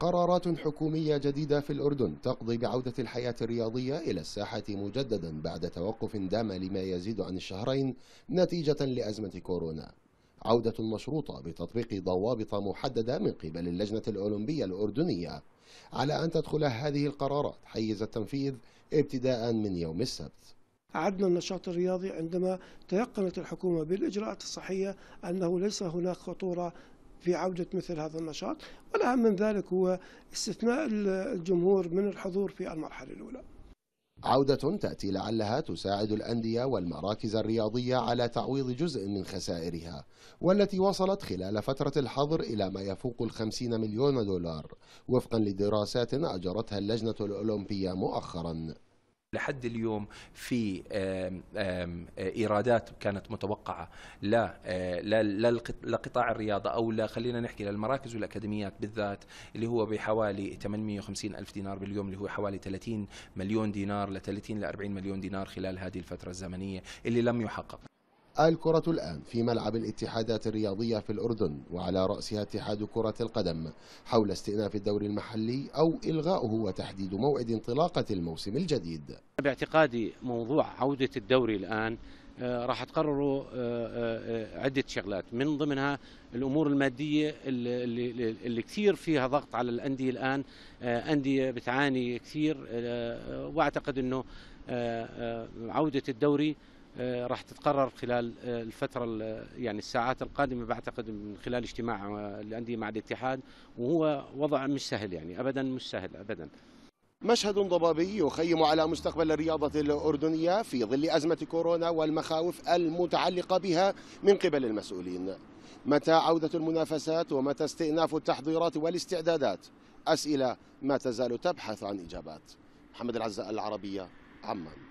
قرارات حكومية جديدة في الأردن تقضي بعودة الحياة الرياضية إلى الساحة مجددا بعد توقف دام لما يزيد عن الشهرين نتيجة لأزمة كورونا عودة مشروطة بتطبيق ضوابط محددة من قبل اللجنة الأولمبية الأردنية على أن تدخل هذه القرارات حيز التنفيذ ابتداء من يوم السبت أعدنا النشاط الرياضي عندما تيقنت الحكومة بالإجراءات الصحية أنه ليس هناك خطورة في عودة مثل هذا النشاط والأهم من ذلك هو استثناء الجمهور من الحضور في المرحلة الأولى عودة تأتي لعلها تساعد الأندية والمراكز الرياضية على تعويض جزء من خسائرها والتي وصلت خلال فترة الحظر إلى ما يفوق الخمسين مليون دولار وفقا لدراسات أجرتها اللجنة الأولمبية مؤخراً لحد اليوم في ايرادات كانت متوقعه لا لقطاع الرياضه او لا خلينا نحكي للمراكز والاكاديميات بالذات اللي هو بحوالي 850 الف دينار باليوم اللي هو حوالي 30 مليون دينار ل 30 ل 40 مليون دينار خلال هذه الفتره الزمنيه اللي لم يحقق الكرة الآن في ملعب الاتحادات الرياضية في الأردن وعلى رأسها اتحاد كرة القدم حول استئناف الدوري المحلي أو إلغاؤه وتحديد موعد انطلاقة الموسم الجديد باعتقادي موضوع عودة الدوري الآن آه، راح تقرروا آه، آه، عدة شغلات من ضمنها الأمور المادية اللي, اللي كثير فيها ضغط على الأندية الآن أندية بتعاني كثير وأعتقد أنه عودة الدوري آه، راح تتقرر خلال آه، الفتره يعني الساعات القادمه بعتقد من خلال اجتماع آه، الانديه مع الاتحاد وهو وضع مش سهل يعني ابدا مش سهل ابدا مشهد ضبابي يخيم على مستقبل الرياضة الأردنية في ظل أزمة كورونا والمخاوف المتعلقة بها من قبل المسؤولين متى عودة المنافسات ومتى استئناف التحضيرات والاستعدادات أسئلة ما تزال تبحث عن إجابات محمد العزاء العربية عمان